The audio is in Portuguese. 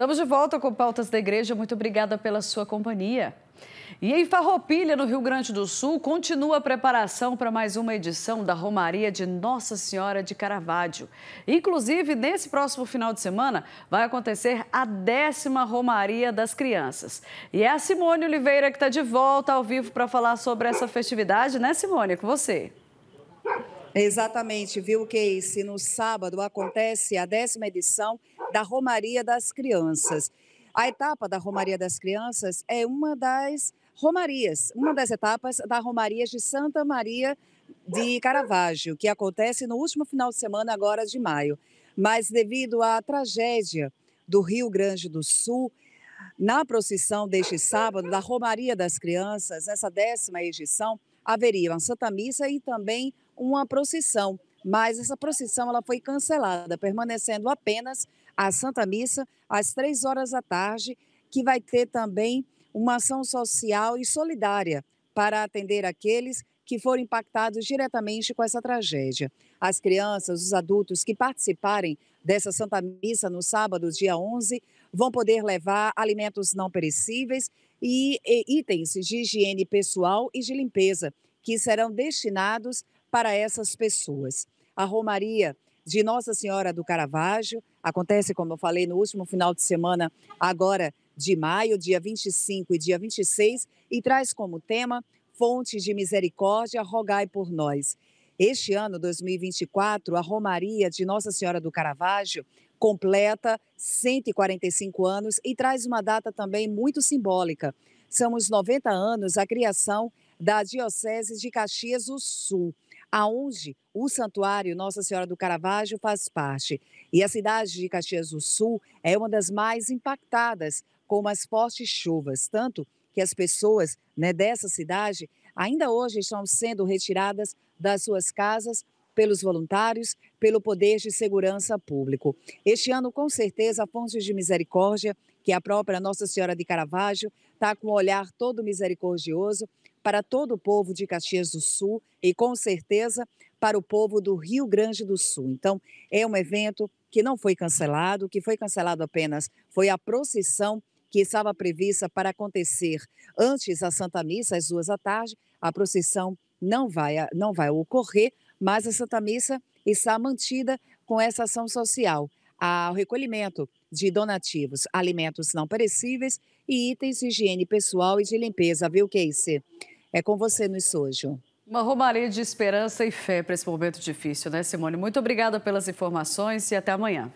Estamos de volta com Pautas da Igreja. Muito obrigada pela sua companhia. E em Farroupilha, no Rio Grande do Sul, continua a preparação para mais uma edição da Romaria de Nossa Senhora de Caravaggio. Inclusive, nesse próximo final de semana, vai acontecer a décima Romaria das Crianças. E é a Simone Oliveira que está de volta ao vivo para falar sobre essa festividade, né, Simone? É com você. Exatamente, viu, Casey? No sábado acontece a décima edição da Romaria das Crianças. A etapa da Romaria das Crianças é uma das romarias, uma das etapas da Romaria de Santa Maria de Caravaggio, que acontece no último final de semana agora de maio. Mas devido à tragédia do Rio Grande do Sul, na procissão deste sábado da Romaria das Crianças, essa décima edição, haveria uma Santa Missa e também uma procissão. Mas essa procissão ela foi cancelada, permanecendo apenas a Santa Missa às três horas da tarde, que vai ter também uma ação social e solidária para atender aqueles que foram impactados diretamente com essa tragédia. As crianças, os adultos que participarem dessa Santa Missa no sábado, dia 11, vão poder levar alimentos não perecíveis e, e itens de higiene pessoal e de limpeza, que serão destinados para essas pessoas. A Romaria de Nossa Senhora do Caravaggio acontece, como eu falei, no último final de semana, agora de maio, dia 25 e dia 26, e traz como tema fonte de misericórdia, rogai por nós. Este ano, 2024, a Romaria de Nossa Senhora do Caravaggio completa 145 anos e traz uma data também muito simbólica. São os 90 anos da criação da Diocese de Caxias do Sul, aonde o santuário Nossa Senhora do Caravaggio faz parte. E a cidade de Caxias do Sul é uma das mais impactadas com as fortes chuvas, tanto que as pessoas né, dessa cidade ainda hoje estão sendo retiradas das suas casas pelos voluntários, pelo poder de segurança público. Este ano, com certeza, a Fontes de Misericórdia, que é a própria Nossa Senhora de Caravaggio, está com um olhar todo misericordioso para todo o povo de Caxias do Sul e, com certeza, para o povo do Rio Grande do Sul. Então, é um evento que não foi cancelado, que foi cancelado apenas foi a procissão que estava prevista para acontecer antes da Santa Missa, às duas da tarde. A procissão não vai, não vai ocorrer, mas a Santa Missa está mantida com essa ação social, ao recolhimento de donativos, alimentos não perecíveis e itens de higiene pessoal e de limpeza, viu, Casey? É com você no Sojo. Uma romaria de esperança e fé para esse momento difícil, né, Simone? Muito obrigada pelas informações e até amanhã.